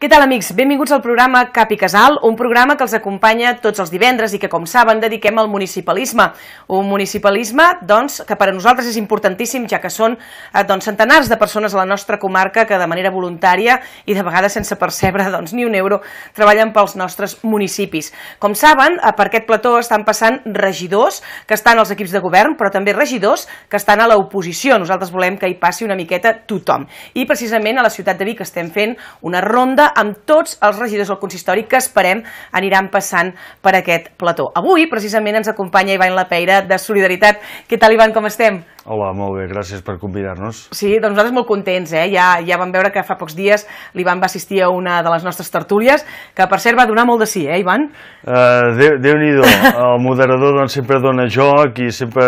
Què tal, amics? Benvinguts al programa Cap i Casal, un programa que els acompanya tots els divendres i que, com saben, dediquem al municipalisme. Un municipalisme, doncs, que per a nosaltres és importantíssim, ja que són eh, doncs, centenars de persones a la nostra comarca que, de manera voluntària i de vegades sense percebre doncs, ni un euro, treballen pels nostres municipis. Com saben, eh, per aquest plató estan passant regidors que estan als equips de govern, però també regidors que estan a l'oposició. Nosaltres volem que hi passi una miqueta tothom. I, precisament, a la ciutat de Vic estem fent una ronda amb tots els regidors del consistori que esperem aniran passant per aquest plató. Avui, precisament, ens acompanya Ivan Lapeira de Solidaritat. Què tal, Ivan, com estem? Hola, molt bé, gràcies per convidar-nos. Sí, doncs nosaltres molt contents, eh? Ja, ja vam veure que fa pocs dies l'Ivan va assistir a una de les nostres tertúlies, que per cert va donar molt de sí, eh, Ivan? Uh, Déu-n'hi-do, el moderador doncs, sempre dona joc i sempre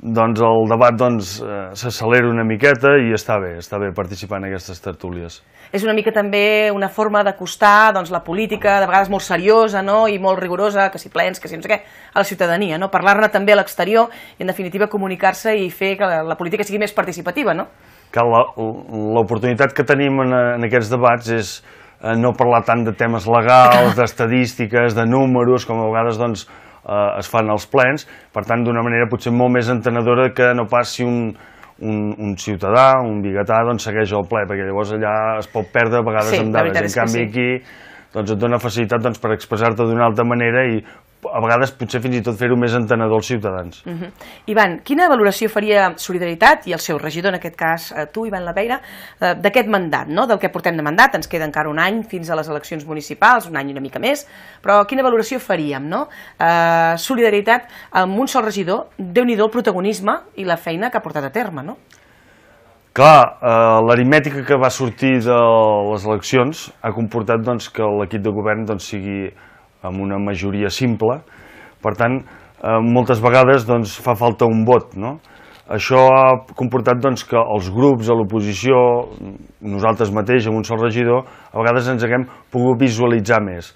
doncs el debat doncs, eh, s'accelera una miqueta i està bé, està bé participar en aquestes tertúlies és una mica també una forma d'acostar doncs, la política, de vegades molt seriosa no? i molt rigorosa, que si plens, que si no sé què, a la ciutadania, no? parlar-ne també a l'exterior i en definitiva comunicar-se i fer que la, la política sigui més participativa. No? Que l'oportunitat que tenim en, en aquests debats és eh, no parlar tant de temes legals, d'estadístiques, de números, com a vegades doncs, eh, es fan els plens, per tant d'una manera potser molt més entenedora que no passi un, un, un ciutadà, un biguetà, doncs segueix el ple, perquè llavors allà es pot perdre a vegades sí, amb dades. En canvi, sí. aquí doncs et dona facilitat doncs, per expressar-te d'una altra manera i a vegades potser fins i tot fer-ho més entenedor als ciutadans. Uh mhm. -huh. Ivan, quina valoració faria Solidaritat i el seu regidor, en aquest cas eh, tu, Ivan Laveira, eh, d'aquest mandat, no? del que portem de mandat? Ens queda encara un any fins a les eleccions municipals, un any i una mica més, però quina valoració faríem? No? Uh, solidaritat amb un sol regidor, déu nhi el protagonisme i la feina que ha portat a terme, no? Clar, eh, l'aritmètica que va sortir de les eleccions ha comportat doncs, que l'equip de govern doncs, sigui amb una majoria simple, per tant, eh, moltes vegades doncs, fa falta un vot. No? Això ha comportat doncs, que els grups, a l'oposició, nosaltres mateix, amb un sol regidor, a vegades ens haguem pogut visualitzar més.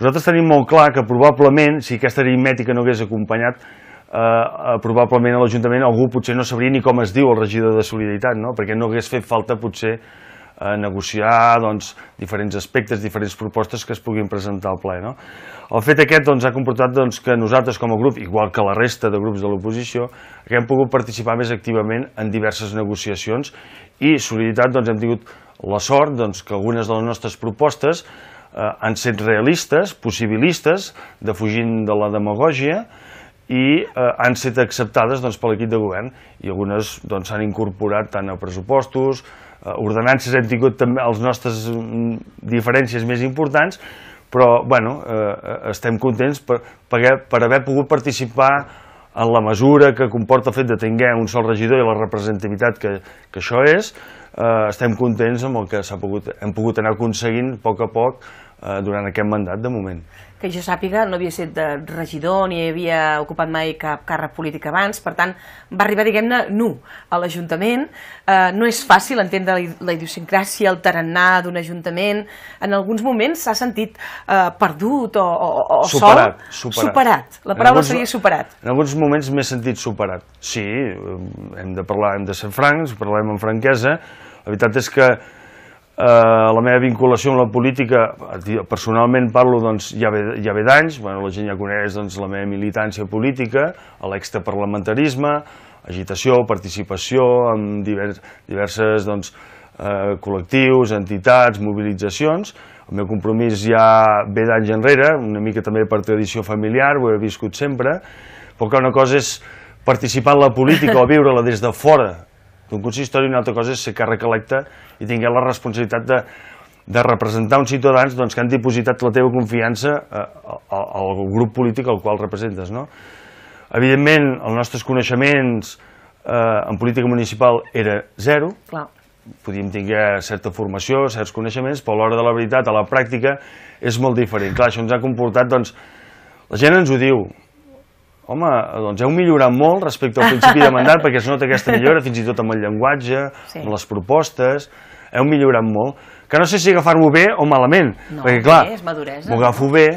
Nosaltres tenim molt clar que probablement, si aquesta aritmètica no hagués acompanyat, eh, eh probablement a l'Ajuntament algú potser no sabria ni com es diu el regidor de Solidaritat, no? perquè no hagués fet falta potser a negociar doncs, diferents aspectes, diferents propostes que es puguin presentar al ple. No? El fet aquest doncs, ha comportat doncs, que nosaltres com a grup, igual que la resta de grups de l'oposició, haguem pogut participar més activament en diverses negociacions i Solidaritat doncs, hem tingut la sort doncs, que algunes de les nostres propostes eh, han set realistes, possibilistes, defugint de la demagògia, i eh, han set acceptades doncs, per l'equip de govern i algunes doncs, s'han doncs, incorporat tant a pressupostos, Eh, ordenances hem tingut també els nostres mm, diferències més importants, però bueno, eh, eh estem contents per, per, per haver pogut participar en la mesura que comporta el fet de tenir un sol regidor i la representativitat que, que això és, eh, estem contents amb el que s'ha pogut, hem pogut anar aconseguint a poc a poc eh, durant aquest mandat de moment. Que jo sàpiga, no havia estat regidor ni havia ocupat mai cap càrrec polític abans, per tant, va arribar, diguem-ne, nu a l'Ajuntament. Eh, no és fàcil entendre la idiosincràsia, el tarannà d'un Ajuntament. En alguns moments s'ha sentit eh, perdut o, o, o superat, sol. Superat. superat. La paraula alguns, seria superat. En alguns moments m'he sentit superat. Sí, hem de parlar, hem de ser francs, parlem amb franquesa. La veritat és que eh, la meva vinculació amb la política, personalment parlo, doncs, ja ve, ja ve d'anys, bueno, la gent ja coneix doncs, la meva militància política, l'extraparlamentarisme, agitació, participació, amb divers, diverses doncs, eh, col·lectius, entitats, mobilitzacions. El meu compromís ja ve d'anys enrere, una mica també per tradició familiar, ho he viscut sempre, però que una cosa és participar en la política o viure-la des de fora d'un consistori, una altra cosa és ser càrrec electe i tingué la responsabilitat de, de representar uns ciutadans doncs, que han dipositat la teva confiança eh, al, al grup polític al qual representes. No? Evidentment, els nostres coneixements eh, en política municipal era zero, Clar. podíem tenir certa formació, certs coneixements, però a l'hora de la veritat, a la pràctica, és molt diferent. Clar, això ens ha comportat, doncs, la gent ens ho diu, home, doncs heu millorat molt respecte al principi de mandat perquè es nota aquesta millora, fins i tot amb el llenguatge, sí. amb les propostes, heu millorat molt. Que no sé si agafar mho bé o malament, no, perquè clar, m'ho agafo bé,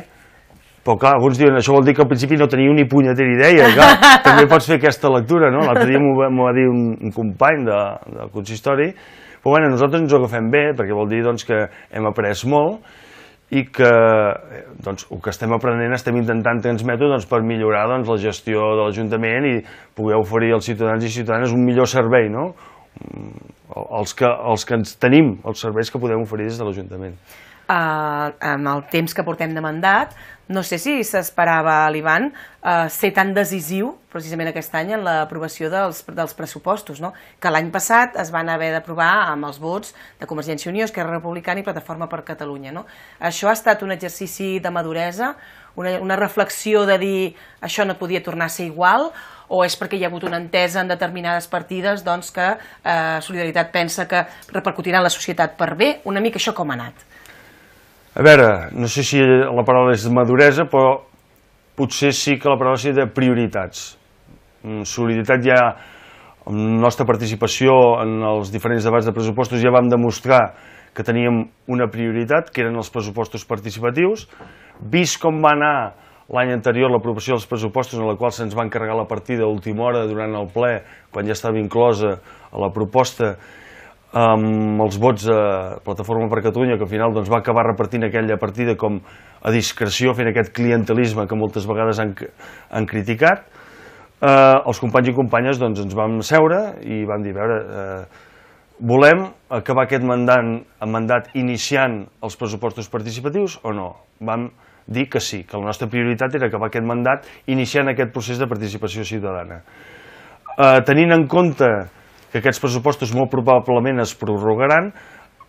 però clar, alguns diuen, això vol dir que al principi no teniu ni punyetera idea, clar, també pots fer aquesta lectura, no? L'altre dia m'ho va, va dir un, un company de, del consistori, però bueno, nosaltres ens ho agafem bé, perquè vol dir doncs, que hem après molt, i que eh, doncs, el que estem aprenent estem intentant transmetre doncs, per millorar doncs, la gestió de l'Ajuntament i poder oferir als ciutadans i ciutadanes un millor servei, no? Mm, els, que, els que ens tenim, els serveis que podem oferir des de l'Ajuntament. Uh, amb el temps que portem de mandat, no sé si s'esperava l'Ivan eh, ser tan decisiu precisament aquest any en l'aprovació dels, dels pressupostos, no? que l'any passat es van haver d'aprovar amb els vots de Convergència i Unió, Esquerra Republicana i Plataforma per Catalunya. No? Això ha estat un exercici de maduresa, una, una reflexió de dir això no podia tornar a ser igual, o és perquè hi ha hagut una entesa en determinades partides doncs, que eh, Solidaritat pensa que repercutirà en la societat per bé, una mica això com ha anat? A veure, no sé si la paraula és maduresa, però potser sí que la paraula és de prioritats. Mm, Solidaritat ja, amb la nostra participació en els diferents debats de pressupostos, ja vam demostrar que teníem una prioritat, que eren els pressupostos participatius. Vist com va anar l'any anterior l'aprovació dels pressupostos, en la qual se'ns va encarregar la partida a última hora durant el ple, quan ja estava inclosa a la proposta, amb els vots a Plataforma per Catalunya, que al final doncs, va acabar repartint aquella partida com a discreció, fent aquest clientelisme que moltes vegades han, han criticat, eh, els companys i companyes doncs, ens vam seure i vam dir, a veure, eh, volem acabar aquest mandat, mandat iniciant els pressupostos participatius o no? Vam dir que sí, que la nostra prioritat era acabar aquest mandat iniciant aquest procés de participació ciutadana. Eh, tenint en compte que aquests pressupostos molt probablement es prorrogaran,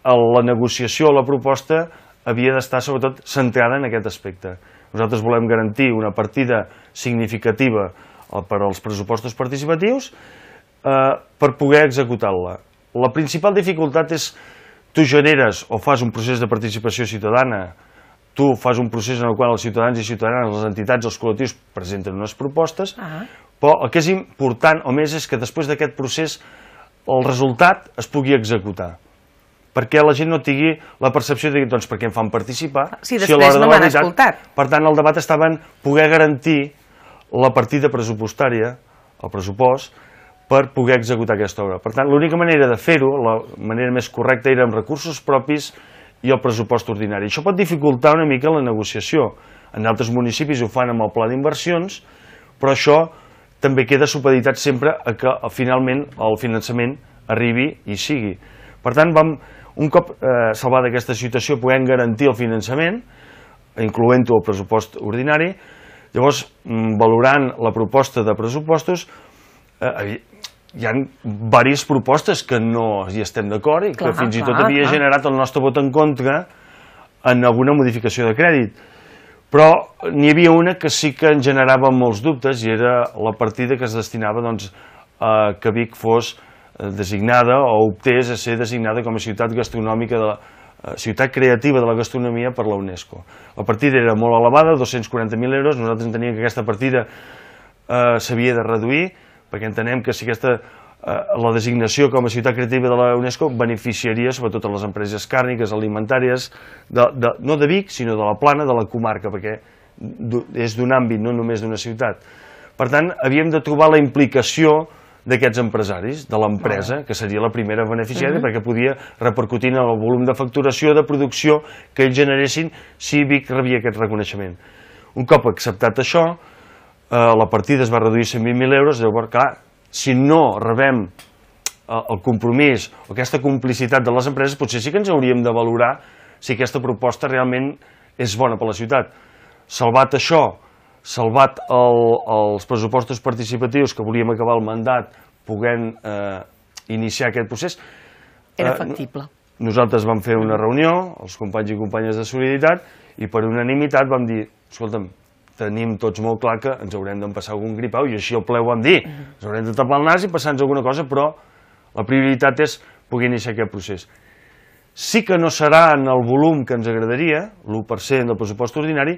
la negociació o la proposta havia d'estar sobretot centrada en aquest aspecte. Nosaltres volem garantir una partida significativa eh, per als pressupostos participatius eh, per poder executar-la. La principal dificultat és tu generes o fas un procés de participació ciutadana, tu fas un procés en el qual els ciutadans i ciutadanes, les entitats, els col·lectius presenten unes propostes, uh ah. -huh. però el que és important o més és que després d'aquest procés el resultat es pugui executar perquè la gent no tingui la percepció de dir, doncs, per què em fan participar? Ah, si després si a l'hora no de la veritat, escoltat. Per tant, el debat estava en poder garantir la partida pressupostària, el pressupost, per poder executar aquesta obra. Per tant, l'única manera de fer-ho, la manera més correcta, era amb recursos propis i el pressupost ordinari. Això pot dificultar una mica la negociació. En altres municipis ho fan amb el pla d'inversions, però això també queda supeditat sempre a que eh, finalment el finançament arribi i sigui. Per tant, vam, un cop eh, salvada aquesta situació, puguem garantir el finançament, incloent-ho al pressupost ordinari, llavors, mm, valorant la proposta de pressupostos, eh, hi ha diverses propostes que no hi estem d'acord i clar, que fins clar, i tot havia clar. generat el nostre vot en contra en alguna modificació de crèdit. Però n'hi havia una que sí que en generava molts dubtes i era la partida que es destinava doncs, a que Vic fos eh, designada o optés a ser designada com a ciutat gastronòmica de la, eh, ciutat creativa de la gastronomia per la UNESCO. La partida era molt elevada, 240.000 euros, nosaltres enteníem que aquesta partida eh, s'havia de reduir, perquè entenem que si aquesta Eh, la designació com a ciutat creativa de la UNESCO beneficiaria sobretot a les empreses càrniques, alimentàries, de, de, no de Vic, sinó de la plana de la comarca, perquè és d'un àmbit, no només d'una ciutat. Per tant, havíem de trobar la implicació d'aquests empresaris, de l'empresa, que seria la primera beneficiària, uh -huh. perquè podia repercutir en el volum de facturació, de producció que ells generessin si Vic rebia aquest reconeixement. Un cop acceptat això, eh, la partida es va reduir a 120.000 euros, llavors, clar, si no rebem eh, el compromís o aquesta complicitat de les empreses, potser sí que ens hauríem de valorar si aquesta proposta realment és bona per la ciutat. Salvat això, salvat el, els pressupostos participatius que volíem acabar el mandat poguem eh, iniciar aquest procés... Era eh, factible. Eh, nosaltres vam fer una reunió, els companys i companyes de Solidaritat, i per unanimitat vam dir, escolta'm, tenim tots molt clar que ens haurem d'empassar algun gripau, i així el pleu vam dir, mhm. ens haurem de tapar el nas i passar-nos alguna cosa, però la prioritat és poder iniciar aquest procés. Sí que no serà en el volum que ens agradaria, l'1% del pressupost ordinari,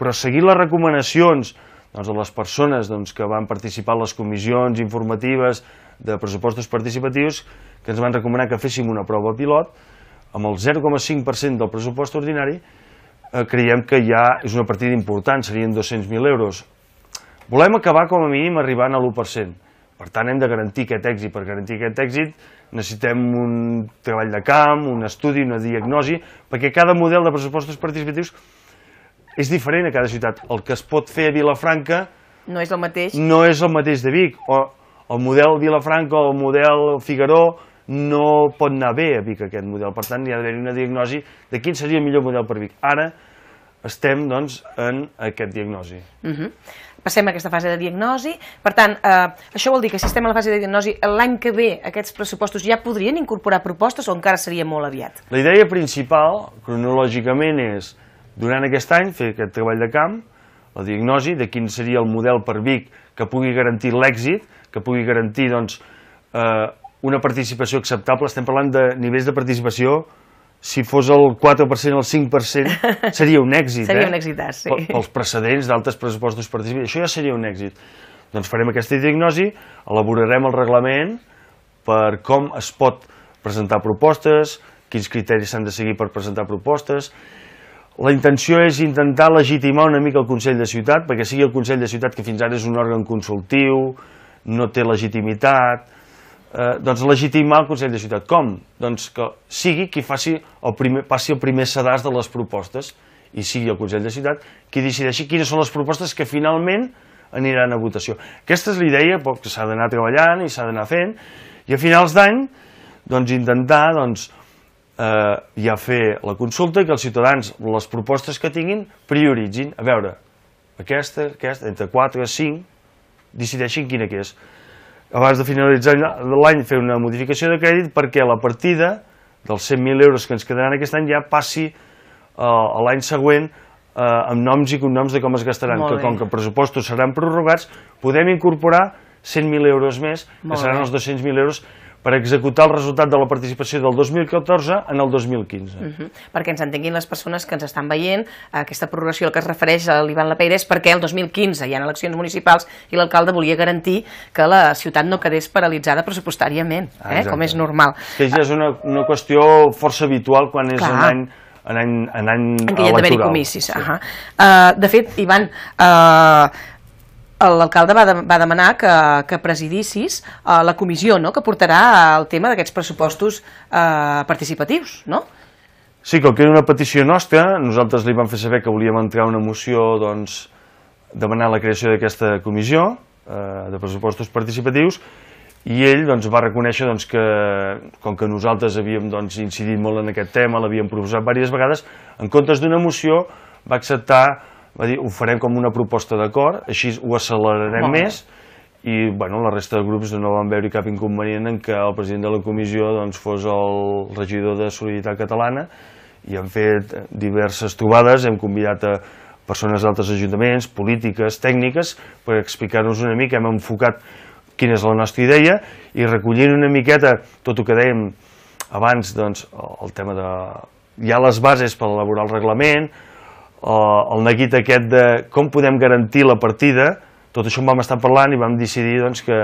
però seguint les recomanacions doncs, de les persones doncs, que van participar en les comissions informatives de pressupostos participatius, que ens van recomanar que féssim una prova pilot, amb el 0,5% del pressupost ordinari, Eh, creiem que ja és una partida important, serien 200.000 euros. Volem acabar com a mínim arribant a l'1%. Per tant, hem de garantir aquest èxit. Per garantir aquest èxit necessitem un treball de camp, un estudi, una diagnosi, perquè cada model de pressupostos participatius és diferent a cada ciutat. El que es pot fer a Vilafranca... No és el mateix. No és el mateix de Vic. O el model Vilafranca o el model Figaró no pot anar bé a Vic aquest model. Per tant, hi ha d'haver una diagnosi de quin seria el millor model per Vic. Ara estem doncs, en aquest diagnosi. Uh mhm. -huh. Passem a aquesta fase de diagnosi. Per tant, eh, això vol dir que si estem a la fase de diagnosi, l'any que ve aquests pressupostos ja podrien incorporar propostes o encara seria molt aviat? La idea principal, cronològicament, és durant aquest any fer aquest treball de camp, la diagnosi de quin seria el model per Vic que pugui garantir l'èxit, que pugui garantir doncs, eh, una participació acceptable. Estem parlant de nivells de participació si fos el 4% o el 5%, seria un èxit. seria eh? un èxit, sí. Pels precedents d'altres pressupostos participatius, això ja seria un èxit. Doncs farem aquesta diagnosi, elaborarem el reglament per com es pot presentar propostes, quins criteris s'han de seguir per presentar propostes. La intenció és intentar legitimar una mica el Consell de Ciutat, perquè sigui el Consell de Ciutat que fins ara és un òrgan consultiu, no té legitimitat, eh, doncs legitimar el Consell de Ciutat. Com? Doncs que sigui qui faci el primer, passi el primer sedàs de les propostes i sigui el Consell de Ciutat qui decideixi quines són les propostes que finalment aniran a votació. Aquesta és la idea que s'ha d'anar treballant i s'ha d'anar fent i a finals d'any doncs, intentar doncs, eh, ja fer la consulta i que els ciutadans les propostes que tinguin prioritzin. A veure, aquesta, aquesta, entre 4 i 5, decideixin quina que és abans de finalitzar l'any fer una modificació de crèdit perquè la partida dels 100.000 euros que ens quedaran aquest any ja passi eh, a l'any següent uh, amb noms i cognoms de com es gastaran, que com que pressupostos seran prorrogats, podem incorporar 100.000 euros més, Molt que seran bé. els 200.000 euros per executar el resultat de la participació del 2014 en el 2015. Uh -huh. Perquè ens entenguin les persones que ens estan veient, eh, aquesta progressió al que es refereix a l'Ivan Lapeira és perquè el 2015 hi ha eleccions municipals i l'alcalde volia garantir que la ciutat no quedés paralitzada pressupostàriament, eh? com és normal. Que ja és una, una qüestió força habitual quan és Clar. un any en any, en any en què hi ha d'haver-hi comissis. Sí. Uh -huh. uh, de fet, Ivan, uh, l'alcalde va, de, va demanar que, que presidissis eh, la comissió no? que portarà el tema d'aquests pressupostos eh, participatius, no? Sí, com que era una petició nostra, nosaltres li vam fer saber que volíem entrar una moció doncs, demanant la creació d'aquesta comissió eh, de pressupostos participatius i ell doncs, va reconèixer doncs, que, com que nosaltres havíem doncs, incidit molt en aquest tema, l'havíem proposat diverses vegades, en comptes d'una moció va acceptar va dir, ho farem com una proposta d'acord, així ho accelerarem Molt més, i bueno, la resta de grups no van veure cap inconvenient en que el president de la comissió doncs, fos el regidor de Solidaritat Catalana i han fet diverses trobades, hem convidat a persones d'altres ajuntaments, polítiques, tècniques, per explicar-nos una mica, hem enfocat quina és la nostra idea i recollint una miqueta tot el que dèiem abans, doncs, el tema de... hi ha les bases per elaborar el reglament, el neguit aquest de com podem garantir la partida, tot això en vam estar parlant i vam decidir doncs, que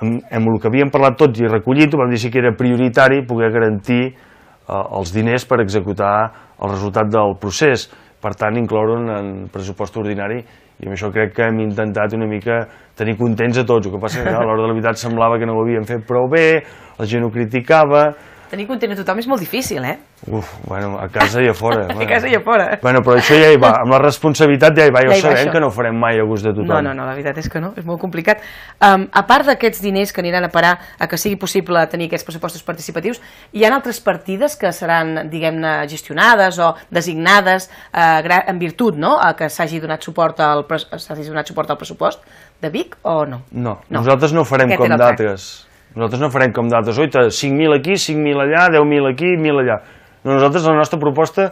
amb, amb el que havíem parlat tots i recollit vam dir que era prioritari poder garantir eh, els diners per executar el resultat del procés. Per tant, incloure en pressupost ordinari i amb això crec que hem intentat una mica tenir contents a tots. El que passa que a l'hora de la veritat semblava que no ho havíem fet prou bé, la gent ho criticava, tenir content a tothom és molt difícil, eh? Uf, bueno, a casa i a fora. Bueno. a casa i a fora. Bueno, però això ja hi va, amb la responsabilitat ja hi va. Ja hi sabem va, que no ho farem mai a gust de tothom. No, no, no, la veritat és que no, és molt complicat. Um, a part d'aquests diners que aniran a parar a que sigui possible tenir aquests pressupostos participatius, hi ha altres partides que seran, diguem-ne, gestionades o designades eh, en virtut, no?, a que s'hagi donat, suport al, donat suport al pressupost de Vic o no? No, no. nosaltres no farem Aquest com d'altres nosaltres no farem com d'altres, oi? 5.000 aquí, 5.000 allà, 10.000 aquí, 1.000 allà. No, nosaltres, la nostra proposta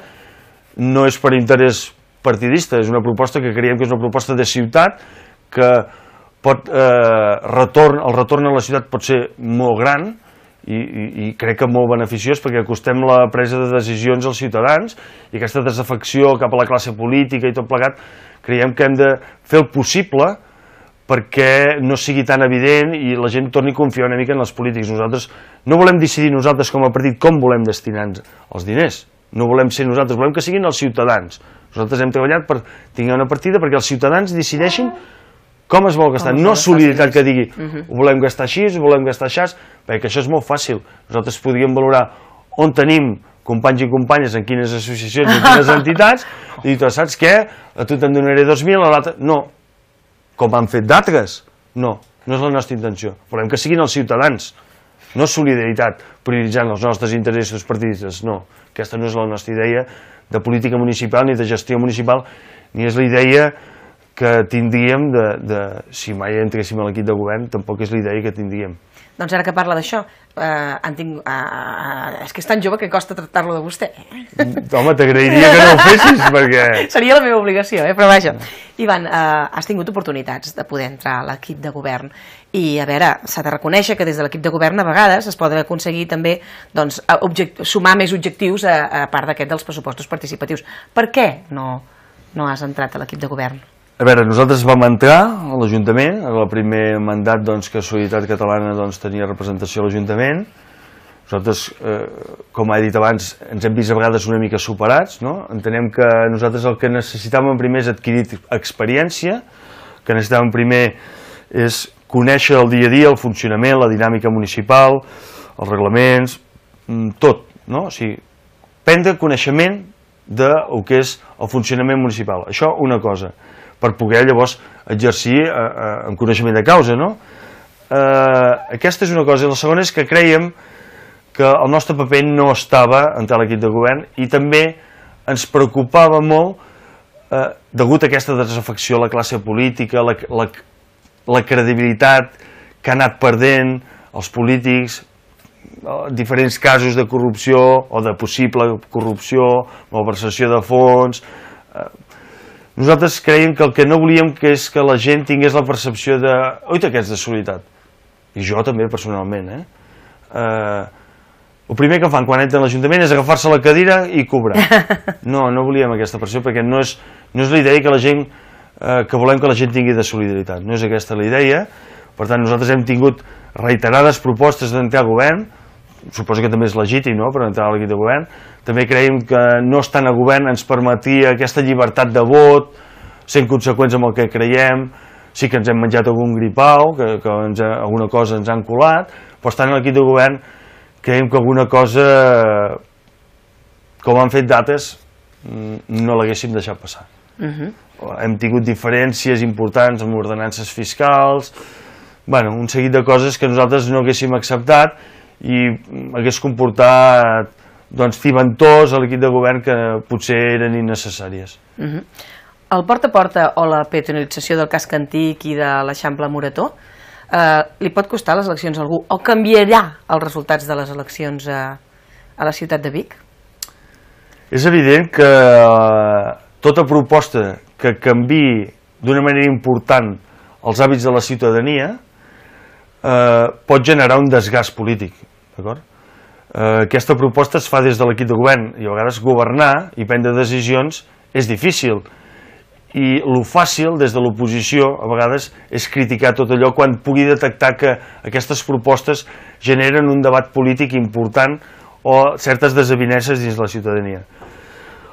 no és per interès partidista, és una proposta que creiem que és una proposta de ciutat que pot, eh, retorn, el retorn a la ciutat pot ser molt gran i, i, i crec que molt beneficiós perquè acostem la presa de decisions als ciutadans i aquesta desafecció cap a la classe política i tot plegat creiem que hem de fer el possible perquè no sigui tan evident i la gent torni a confiar una mica en els polítics. Nosaltres no volem decidir nosaltres com a partit com volem destinar els diners, no volem ser nosaltres, volem que siguin els ciutadans. Nosaltres hem treballat per tenir una partida perquè els ciutadans decideixin com es vol gastar, no solidaritat que digui mhm. ho volem gastar així, ho volem gastar així, perquè això és molt fàcil. Nosaltres podríem valorar on tenim companys i companyes, en quines associacions, en quines entitats, i tu saps què? A tu te'n donaré 2.000, a l'altre... No, com han fet d'altres? No, no és la nostra intenció. Volem que siguin els ciutadans, no solidaritat prioritzant els nostres interessos partidistes, no. Aquesta no és la nostra idea de política municipal ni de gestió municipal, ni és la idea que tindríem de, de si mai entréssim a l'equip de govern, tampoc és la idea que tindríem. Doncs ara que parla d'això, eh, han tingut, eh, eh, és que és tan jove que costa tractar-lo de vostè. Mm, home, t'agrairia que no ho fessis, perquè... Seria la meva obligació, eh? però vaja. Ivan, eh, has tingut oportunitats de poder entrar a l'equip de govern i, a veure, s'ha de reconèixer que des de l'equip de govern a vegades es poden aconseguir també doncs, object, sumar més objectius a, a part d'aquest dels pressupostos participatius. Per què no, no has entrat a l'equip de govern? A veure, nosaltres vam entrar a l'Ajuntament, en el primer mandat doncs, que Solidaritat Catalana doncs, tenia representació a l'Ajuntament. Nosaltres, eh, com ha dit abans, ens hem vist a vegades una mica superats. No? Entenem que nosaltres el que necessitàvem primer és adquirir experiència, que necessitàvem primer és conèixer el dia a dia, el funcionament, la dinàmica municipal, els reglaments, mm, tot, no? O sigui, prendre coneixement del que és el funcionament municipal. Això, una cosa per poder llavors exercir eh, eh, en coneixement de causa, no? Eh, aquesta és una cosa. I la segona és que creiem que el nostre paper no estava en tal equip de govern i també ens preocupava molt eh, degut a aquesta desafecció a la classe política, la, la, la credibilitat que ha anat perdent els polítics, eh, diferents casos de corrupció o de possible corrupció, malversació de fons, eh, nosaltres creiem que el que no volíem que és que la gent tingués la percepció de oi, que ets de solitat. I jo també, personalment, eh? eh el primer que fan quan entren a l'Ajuntament és agafar-se la cadira i cobrar. No, no volíem aquesta pressió perquè no és, no és la idea que la gent eh, que volem que la gent tingui de solidaritat. No és aquesta la idea. Per tant, nosaltres hem tingut reiterades propostes d'entrar al govern, suposo que també és legítim no?, per entrar a l'equip de govern, també creiem que no estan a govern ens permetia aquesta llibertat de vot, sent conseqüents amb el que creiem, sí que ens hem menjat algun gripau, que, que ens, alguna cosa ens han colat, però estant en l'equip de govern creiem que alguna cosa, com han fet dates, mm, no l'haguéssim deixat passar. Uh mhm. -huh. Hem tingut diferències importants amb ordenances fiscals, bueno, un seguit de coses que nosaltres no haguéssim acceptat i hagués comportat doncs, fimentors a l'equip de govern que potser eren innecessàries. Uh mhm. -huh. El porta a porta o la peatonalització del casc antic i de l'Eixample Morató eh, li pot costar les eleccions a algú o canviarà els resultats de les eleccions a, a la ciutat de Vic? És evident que eh, tota proposta que canvi d'una manera important els hàbits de la ciutadania eh, pot generar un desgast polític, d'acord? eh, aquesta proposta es fa des de l'equip de govern i a vegades governar i prendre decisions és difícil i lo fàcil des de l'oposició a vegades és criticar tot allò quan pugui detectar que aquestes propostes generen un debat polític important o certes desavineses dins la ciutadania.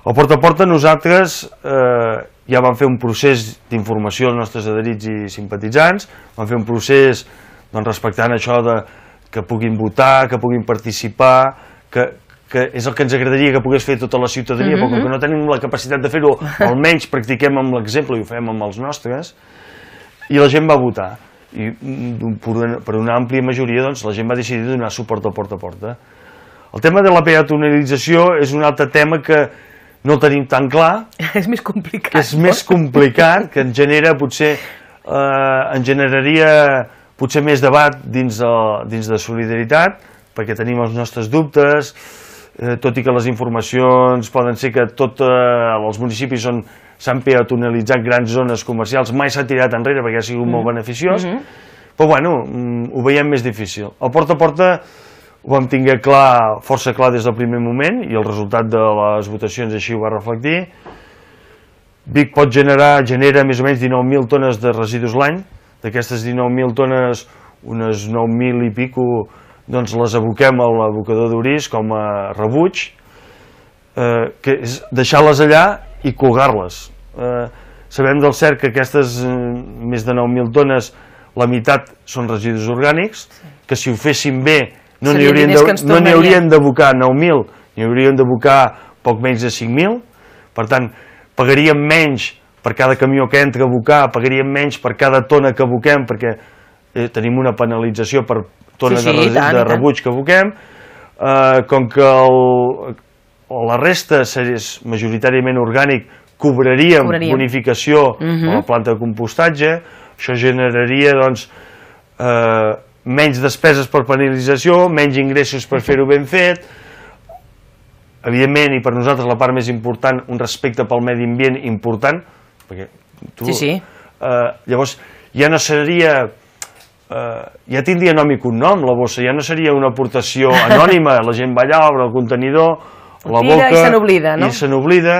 El porta a porta nosaltres eh, ja vam fer un procés d'informació als nostres adherits i simpatitzants, vam fer un procés doncs, respectant això de que puguin votar, que puguin participar, que, que és el que ens agradaria que pogués fer tota la ciutadania, mm -hmm. però que no tenim la capacitat de fer-ho, almenys practiquem amb l'exemple i ho fem amb els nostres, i la gent va votar. I mm, per una àmplia majoria doncs, la gent va decidir donar suport a porta a porta. El tema de la peatonalització és un altre tema que no tenim tan clar. És més complicat. és no? més complicat, que en genera potser, eh, en generaria potser més debat dins de, dins de solidaritat, perquè tenim els nostres dubtes, eh, tot i que les informacions poden ser que tot eh, els municipis on s'han peatonalitzat grans zones comercials mai s'ha tirat enrere perquè ha sigut mm. molt mm-hmm. beneficiós, mm -hmm. però bueno, mm, ho veiem més difícil. El porta a porta ho vam tenir clar, força clar des del primer moment i el resultat de les votacions així ho va reflectir. Vic pot generar, genera més o menys 19.000 tones de residus l'any, D'aquestes 19.000 tones, unes 9.000 i pico, doncs les aboquem a l'abocador d'Orís com a rebuig, eh, que és deixar-les allà i colgar-les. Eh, sabem del cert que aquestes eh, més de 9.000 tones, la meitat són residus orgànics, que si ho fessin bé no n'hi haurien, de, no haurien d'abocar 9.000, n'hi haurien d'abocar poc menys de 5.000, per tant, pagaríem menys per cada camió que entra a abocar pagaríem menys per cada tona que aboquem perquè eh, tenim una penalització per tona sí, sí, de, tant, de rebuig que aboquem. Eh, com que el, la resta és majoritàriament orgànic, cobraríem, cobraríem. bonificació uh -huh. a la mhm. planta de compostatge, això generaria doncs, eh, menys despeses per penalització, menys ingressos per fer-ho ben fet, evidentment, i per nosaltres la part més important, un respecte pel medi ambient important, perquè tu, sí, sí. Eh, llavors, ja no seria... Uh, ja tindria nom i cognom la bossa, ja no seria una aportació anònima, la gent va allà, obre el contenidor, Ho la boca... I se n'oblida, no? I se n'oblida.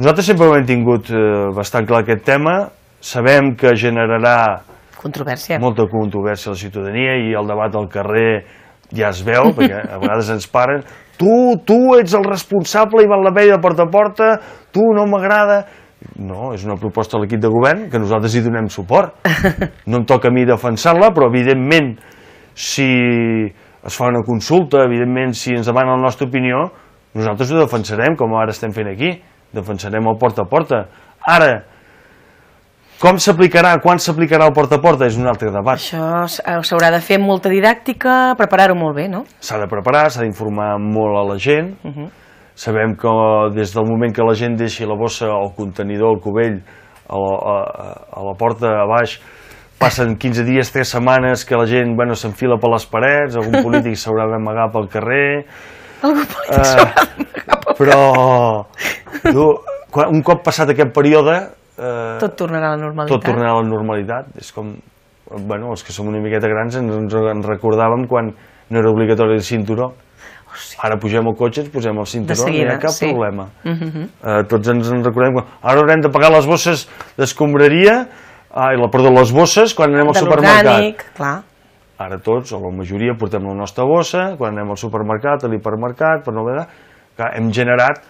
Nosaltres sempre hem tingut eh, bastant clar aquest tema, sabem que generarà controvèrsia. molta controvèrsia a la ciutadania i el debat al carrer ja es veu, perquè a vegades ens paren, tu, tu ets el responsable i van la vella de porta a porta, tu no m'agrada... No, és una proposta de l'equip de govern que nosaltres hi donem suport. No em toca a mi defensar-la, però evidentment, si es fa una consulta, evidentment, si ens demana la nostra opinió, nosaltres ho defensarem, com ara estem fent aquí. Defensarem el porta a porta. Ara, com s'aplicarà, quan s'aplicarà el porta a porta, és un altre debat. Això s'haurà de fer amb molta didàctica, preparar-ho molt bé, no? S'ha de preparar, s'ha d'informar molt a la gent, uh mhm. -huh. Sabem que eh, des del moment que la gent deixi la bossa, el contenidor, el cubell, a la, a, a la porta a baix, passen 15 dies, 3 setmanes que la gent bueno, s'enfila per les parets, algun polític s'haurà d'amagar pel carrer... Algú polític eh, s'haurà d'amagar pel però, carrer. Però quan, un cop passat aquest període... Eh, tot tornarà a la normalitat. Tot tornarà a la normalitat. És com, bueno, els que som una miqueta grans ens, ens recordàvem quan no era obligatori el cinturó. Ara pugem al cotxe, ens posem el cinturó, seguida, no hi ha cap sí. problema. Uh -huh. uh, tots ens en recordem. Ara haurem de pagar les bosses d'escombraria, ai, la, perdó, les bosses quan anem de al supermercat. clar. Ara tots, o la majoria, portem la nostra bossa, quan anem al supermercat, a l'hipermercat, per no que hem generat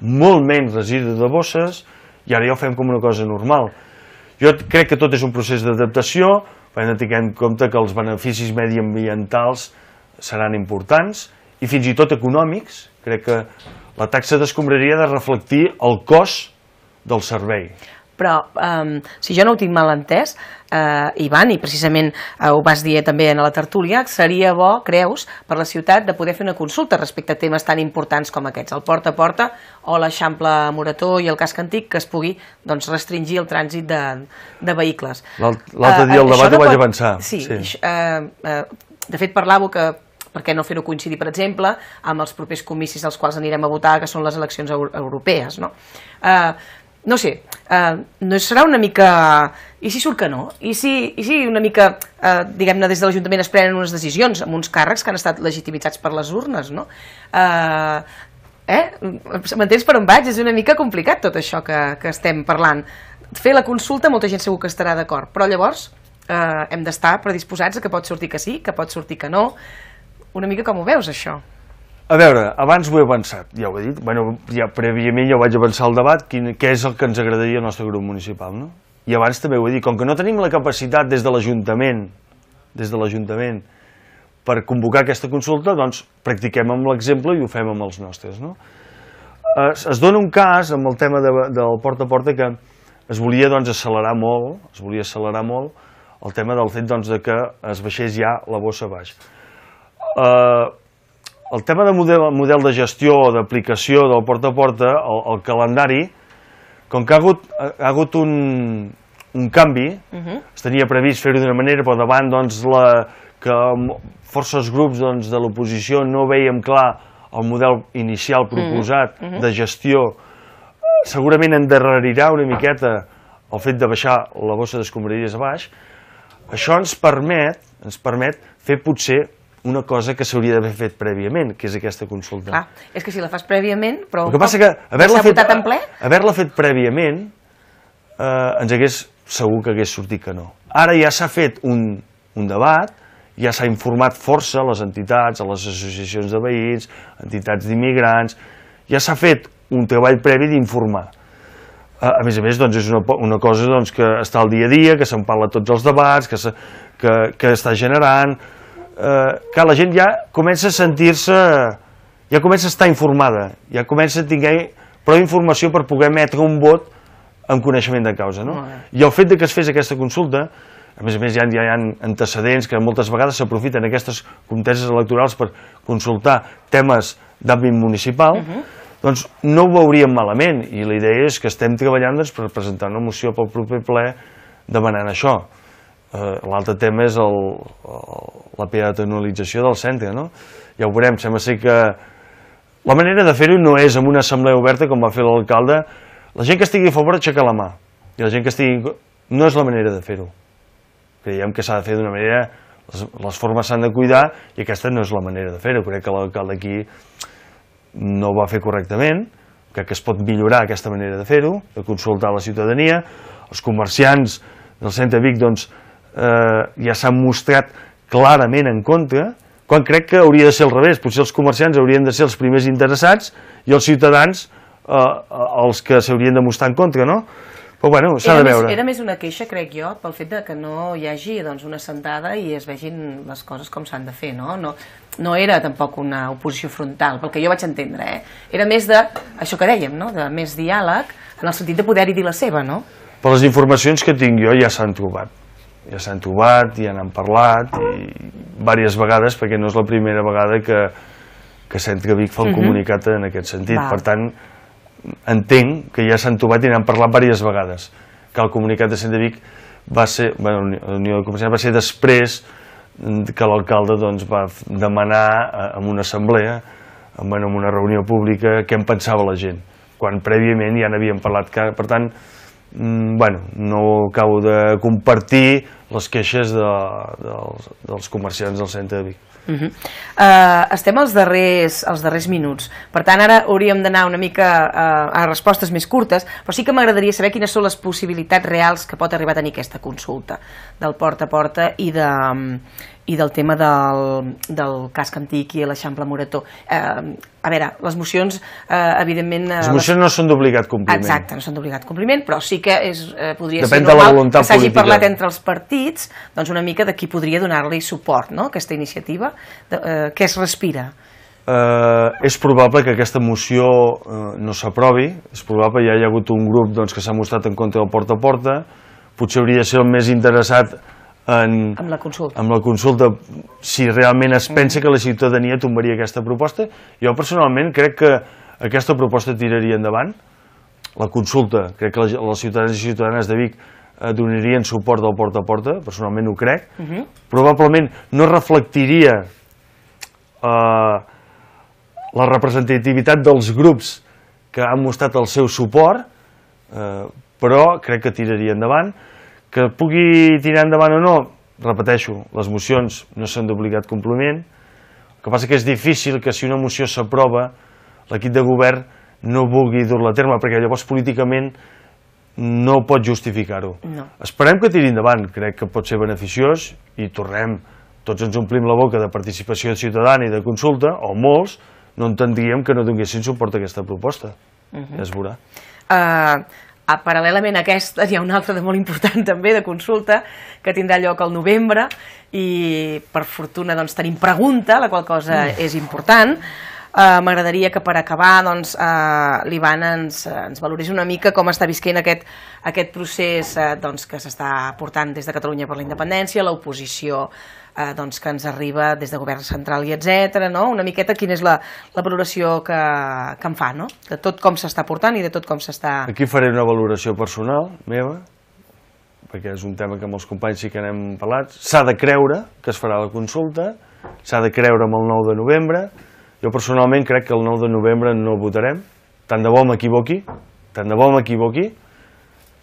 molt menys residus de bosses i ara ja ho fem com una cosa normal. Jo crec que tot és un procés d'adaptació, hem de tenir en compte que els beneficis mediambientals seran importants, i fins i tot econòmics, crec que la taxa d'escombraria ha de reflectir el cost del servei. Però, um, si jo no ho tinc mal entès, eh, Ivan, i precisament uh, ho vas dir també en la tertúlia, seria bo, creus, per la ciutat de poder fer una consulta respecte a temes tan importants com aquests, el porta a porta o l'Eixample Morató i el casc antic, que es pugui doncs, restringir el trànsit de, de vehicles. L'altre eh, dia el debat no ho vaig pot... avançar. Sí, sí. Eh, eh, de fet parlava que per què no fer-ho coincidir, per exemple, amb els propers comicis als quals anirem a votar, que són les eleccions europees, no? Eh, no sé, eh, no serà una mica... I si surt que no? I si, i si una mica, eh, diguem-ne, des de l'Ajuntament es prenen unes decisions amb uns càrrecs que han estat legitimitzats per les urnes, no? Eh, eh? M'entens per on vaig? És una mica complicat tot això que, que estem parlant. Fer la consulta, molta gent segur que estarà d'acord, però llavors eh, hem d'estar predisposats a que pot sortir que sí, que pot sortir que no, una mica com ho veus, això? A veure, abans ho he avançat, ja ho he dit. Bueno, ja prèviament ja vaig avançar el debat, quin, què és el que ens agradaria al nostre grup municipal, no? I abans també ho he dit, com que no tenim la capacitat des de l'Ajuntament, des de l'Ajuntament, per convocar aquesta consulta, doncs practiquem amb l'exemple i ho fem amb els nostres, no? Es, es dona un cas amb el tema de, del porta a porta que es volia doncs, accelerar molt, es volia accelerar molt el tema del fet doncs, de que es baixés ja la bossa baix eh, el tema de model, model de gestió o d'aplicació del porta a porta, el, el calendari, com que ha hagut, ha hagut un, un canvi, uh -huh. es tenia previst fer-ho d'una manera, però davant doncs, la, que forces grups doncs, de l'oposició no veiem clar el model inicial proposat uh -huh. de gestió, eh, segurament endarrerirà una miqueta el fet de baixar la bossa d'escombraries a baix, això ens permet, ens permet fer potser una cosa que s'hauria d'haver fet prèviament, que és aquesta consulta. Clar, és que si la fas prèviament, però... El que passa que haver-la fet, haver fet prèviament eh, ens hagués, segur que hagués sortit que no. Ara ja s'ha fet un, un debat, ja s'ha informat força a les entitats, a les associacions de veïns, entitats d'immigrants, ja s'ha fet un treball previ d'informar. Eh, a més a més, doncs, és una, una cosa doncs, que està al dia a dia, que se'n parla tots els debats, que, se, que, que està generant, eh, que la gent ja comença a sentir-se, ja comença a estar informada, ja comença a tenir prou informació per poder emetre un vot amb coneixement de causa. No? I el fet de que es fes aquesta consulta, a més a més hi ha, hi ha antecedents que moltes vegades s'aprofiten aquestes conteses electorals per consultar temes d'àmbit municipal, uh mhm. -huh. doncs no ho veuríem malament i la idea és que estem treballant doncs, per presentar una moció pel proper ple demanant això. Eh, l'altre tema és el, el, la peatonalització del centre, no? Ja ho veurem, sembla ser que la manera de fer-ho no és amb una assemblea oberta com va fer l'alcalde. La gent que estigui a favor aixeca la mà i la gent que estigui... No és la manera de fer-ho. Creiem que s'ha de fer d'una manera... Les, les formes s'han de cuidar i aquesta no és la manera de fer-ho. Crec que l'alcalde aquí no ho va fer correctament, crec que es pot millorar aquesta manera de fer-ho, de consultar la ciutadania. Els comerciants del centre Vic, doncs, eh, ja s'han mostrat clarament en contra, quan crec que hauria de ser al revés, potser els comerciants haurien de ser els primers interessats i els ciutadans eh, els que s'haurien de mostrar en contra, no? Però bueno, s'ha de veure. Més, era més una queixa, crec jo, pel fet de que no hi hagi doncs, una sentada i es vegin les coses com s'han de fer, no? no? No era tampoc una oposició frontal, pel que jo vaig entendre, eh? Era més de, això que dèiem, no? De més diàleg, en el sentit de poder-hi dir la seva, no? Per les informacions que tinc jo ja s'han trobat ja s'han trobat, ja n'han parlat, i diverses vegades, perquè no és la primera vegada que, que Centre Vic fa un mhm. comunicat en aquest sentit. Va. Per tant, entenc que ja s'han trobat i n'han parlat diverses vegades, que el comunicat de Centre Vic va ser, bueno, la Unió de Comerciants va ser després que l'alcalde doncs, va demanar eh, en una assemblea, en una reunió pública, què en pensava la gent, quan prèviament ja n'havien parlat. Per tant, Mm, bueno, no acabo de compartir les queixes de, dels, dels comerciants del centre de Vic. Uh -huh. uh, estem als darrers, als darrers minuts, per tant ara hauríem d'anar una mica uh, a respostes més curtes, però sí que m'agradaria saber quines són les possibilitats reals que pot arribar a tenir aquesta consulta del porta a porta i de, um, i del tema del, del casc antic i l'Eixample Morató. Eh, a veure, les mocions, eh, evidentment... Eh, les mocions les... no són d'obligat compliment. Exacte, no són d'obligat compliment, però sí que és, eh, podria Depèn ser normal de que s'hagi parlat entre els partits doncs una mica de qui podria donar-li suport, no?, aquesta iniciativa. De, eh, què es respira? Eh, és probable que aquesta moció eh, no s'aprovi, és probable, ja hi ha hagut un grup doncs, que s'ha mostrat en contra del porta a porta, potser hauria de ser el més interessat en, amb, la consulta. amb la consulta si realment es pensa que la ciutadania tombaria aquesta proposta. Jo personalment crec que aquesta proposta tiraria endavant. La consulta, crec que les ciutadans i ciutadanes de Vic eh, donarien suport del porta a porta, personalment ho crec. Uh mhm. -huh. Probablement no reflectiria eh, la representativitat dels grups que han mostrat el seu suport, eh, però crec que tiraria endavant que pugui tirar endavant o no, repeteixo, les mocions no són d'obligat compliment, el que passa que és difícil que si una moció s'aprova, l'equip de govern no vulgui dur-la a terme, perquè llavors políticament no pot justificar-ho. No. Esperem que tiri endavant, crec que pot ser beneficiós i tornem, tots ens omplim la boca de participació ciutadana i de consulta, o molts, no entendríem que no donessin suport a aquesta proposta. Uh -huh. Ja es veurà. Uh, a, ah, paral·lelament a aquesta hi ha una altra de molt important també de consulta que tindrà lloc al novembre i per fortuna doncs, tenim pregunta, la qual cosa mm. és important. Uh, M'agradaria que per acabar doncs, uh, l'Ivan ens, uh, ens valorés una mica com està visquent aquest, aquest procés uh, doncs, que s'està portant des de Catalunya per la independència, l'oposició eh, doncs, que ens arriba des de govern central i etc. No? Una miqueta quina és la, la valoració que, que em fa, no? de tot com s'està portant i de tot com s'està... Aquí faré una valoració personal meva, perquè és un tema que amb els companys sí que n'hem parlat. S'ha de creure que es farà la consulta, s'ha de creure amb el 9 de novembre. Jo personalment crec que el 9 de novembre no votarem, tant de bo m'equivoqui, tant de bo m'equivoqui,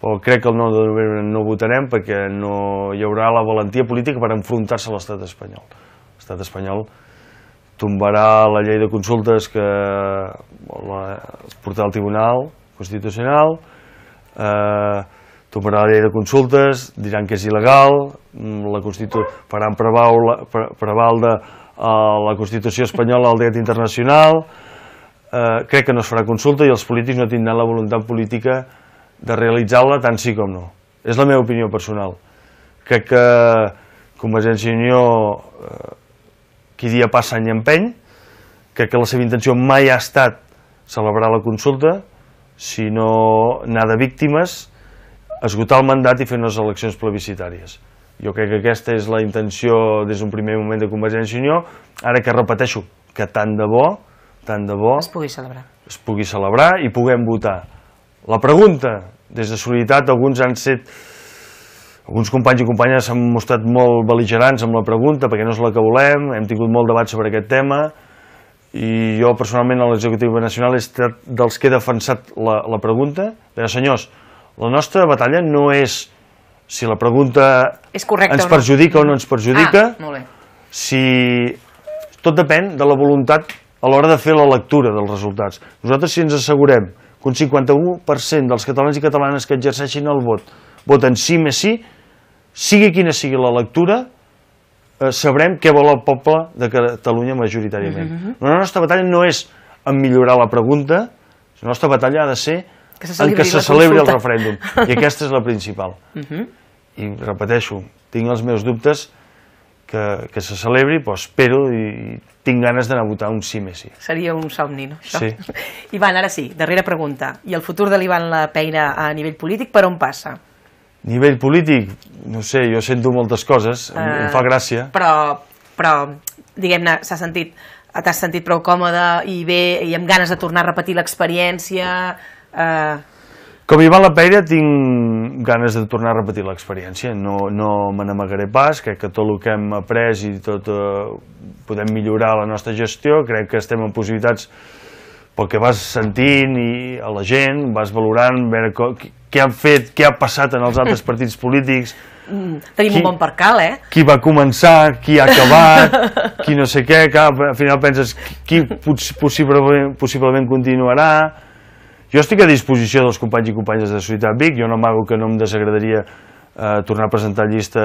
però crec que el 9 de novembre no votarem perquè no hi haurà la valentia política per enfrontar-se a l'estat espanyol. L'estat espanyol tombarà la llei de consultes que la portarà al Tribunal Constitucional, eh, tombarà la llei de consultes, diran que és il·legal, mm, la Constitu faran preval, preval de eh, la Constitució espanyola al dret internacional, eh, crec que no es farà consulta i els polítics no tindran la voluntat política de realitzar-la tant sí com no. És la meva opinió personal. Crec que Convergència i Unió, eh, qui dia passa any empeny, crec que la seva intenció mai ha estat celebrar la consulta, sinó anar de víctimes, esgotar el mandat i fer unes eleccions plebiscitàries. Jo crec que aquesta és la intenció des d'un primer moment de Convergència i Unió, ara que repeteixo que tant de bo, tant de bo... Es pugui celebrar. Es pugui celebrar i puguem votar. La pregunta, des de Solidaritat, alguns han set, alguns companys i companyes s'han mostrat molt beligerants amb la pregunta, perquè no és la que volem, hem tingut molt debat sobre aquest tema, i jo personalment a l'executiu nacional he estat dels que he defensat la, la pregunta. Però senyors, la nostra batalla no és si la pregunta és correcte, ens perjudica no? o no ens perjudica, ah, molt bé. si tot depèn de la voluntat a l'hora de fer la lectura dels resultats. Nosaltres si ens assegurem que un 51% dels catalans i catalanes que exerceixin el vot voten sí més sí, sigui quina sigui la lectura, eh, sabrem què vol el poble de Catalunya majoritàriament. Uh mm-hmm, -huh. Mm-hmm. La nostra batalla no és en millorar la pregunta, la nostra batalla ha de ser que se en què se celebri el referèndum. I aquesta és la principal. Uh -huh. Mm-hmm. I repeteixo, tinc els meus dubtes que, que se celebri, però doncs espero i tinc ganes d'anar a votar un sí més sí. Seria un somni, no? Això? Sí. Ivan, ara sí, darrera pregunta. I el futur de l'Ivan la Peina a nivell polític, per on passa? Nivell polític, no sé, jo sento moltes coses, uh, em ah, fa gràcia. Però, però diguem-ne, s'ha sentit, t'has sentit prou còmode i bé, i amb ganes de tornar a repetir l'experiència... Uh, com hi va la Peira, tinc ganes de tornar a repetir l'experiència, no, no me n'amagaré pas, crec que tot el que hem après i tot eh, podem millorar la nostra gestió, crec que estem en possibilitats pel que vas sentint i a la gent, vas valorant, veure com, què han fet, què ha passat en els altres partits polítics. Mm, tenim qui, un bon percal, eh? Qui va començar, qui ha acabat, qui no sé què, que al final penses qui possiblement, possiblement continuarà, jo estic a disposició dels companys i companyes de Ciutat Vic, jo no amago que no em desagradaria eh, tornar a presentar llista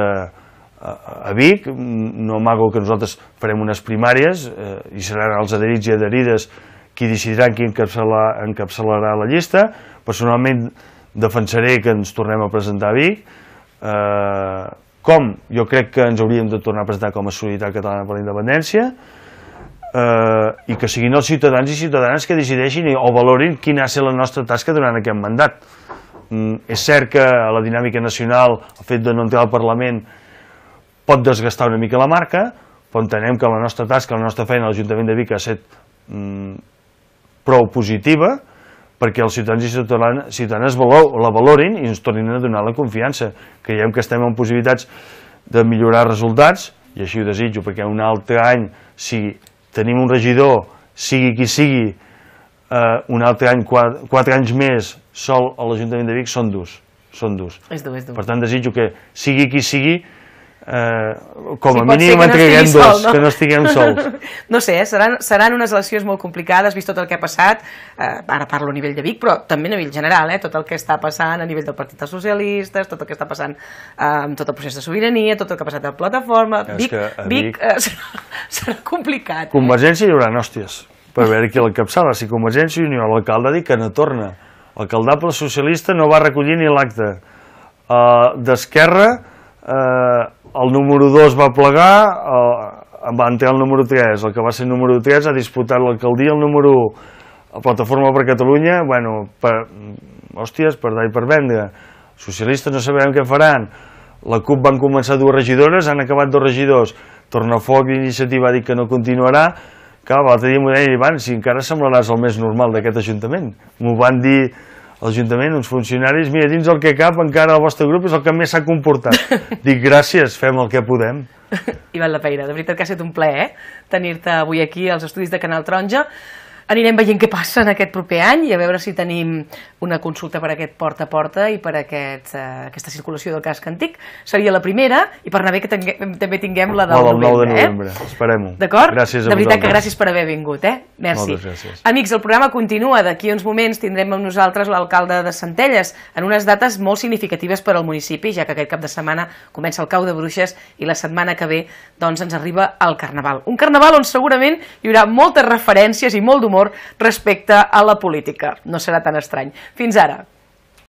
a Vic, no amago que nosaltres farem unes primàries eh, i seran els adherits i adherides qui decidiran qui encapçalar, encapçalarà la llista. Personalment defensaré que ens tornem a presentar a Vic. Eh, com? Jo crec que ens hauríem de tornar a presentar com a Solidaritat Catalana per la Independència, eh, i que siguin els ciutadans i ciutadanes que decideixin o valorin quina ha de ser la nostra tasca durant aquest mandat. Mm, és cert que la dinàmica nacional, el fet de no entrar al Parlament, pot desgastar una mica la marca, però entenem que la nostra tasca, la nostra feina a l'Ajuntament de Vic ha estat mm, prou positiva, perquè els ciutadans i ciutadanes, ciutadanes valor, la valorin i ens tornin a donar la confiança. Creiem que estem en possibilitats de millorar resultats, i així ho desitjo, perquè un altre any, si tenim un regidor, sigui qui sigui, eh, un altre any, quatre, quatre anys més, sol a l'Ajuntament de Vic, són durs. Són durs. És dur, és dur. Per tant, desitjo que sigui qui sigui, eh, com a sí, mínim en traguem no dos, no? que no estiguem sols. No sé, eh? seran, seran unes eleccions molt complicades, vist tot el que ha passat, eh, ara parlo a nivell de Vic, però també a nivell general, eh? tot el que està passant a nivell del Partit dels Socialistes, tot el que està passant eh, amb tot el procés de sobirania, tot el que ha passat a la plataforma, és Vic, Vic, Vic eh, serà, serà complicat. Eh? Convergència hi haurà hòsties, per veure qui l'encapçala, si Convergència i Unió, l'alcalde dic que no torna, el caldable socialista no va recollir ni l'acte, uh, d'Esquerra eh, el número 2 va plegar, eh, va entrar el número 3, el que va ser el número 3 ha disputat l'alcaldia, el número 1, la Plataforma per Catalunya, bueno, per, hòsties, per dar i per vendre, socialistes no sabem què faran, la CUP van començar dues regidores, han acabat dos regidors, Tornafoc i Iniciativa ha dit que no continuarà, que l'altre dia m'ho deia, Ivan, si encara semblaràs el més normal d'aquest Ajuntament. M'ho van dir l'Ajuntament, uns funcionaris, mira, dins el que cap encara el vostre grup és el que més s'ha comportat. Dic gràcies, fem el que podem. I val la feina, de veritat que ha estat un plaer eh? tenir-te avui aquí als estudis de Canal Taronja. Anirem veient què passa en aquest proper any i a veure si tenim una consulta per aquest porta a porta i per aquest, eh, aquesta circulació del casc antic. Seria la primera i per anar bé que tinguem, també tinguem la del novembre. 9 de novembre, eh? esperem-ho. D'acord? Gràcies a De veritat vosaltres. que gràcies per haver vingut, eh? Merci. Moltes gràcies. Amics, el programa continua. D'aquí uns moments tindrem amb nosaltres l'alcalde de Centelles en unes dates molt significatives per al municipi, ja que aquest cap de setmana comença el cau de bruixes i la setmana que ve doncs, ens arriba el Carnaval. Un Carnaval on segurament hi haurà moltes referències i molt d'humor humor respecte a la política. No serà tan estrany. Fins ara.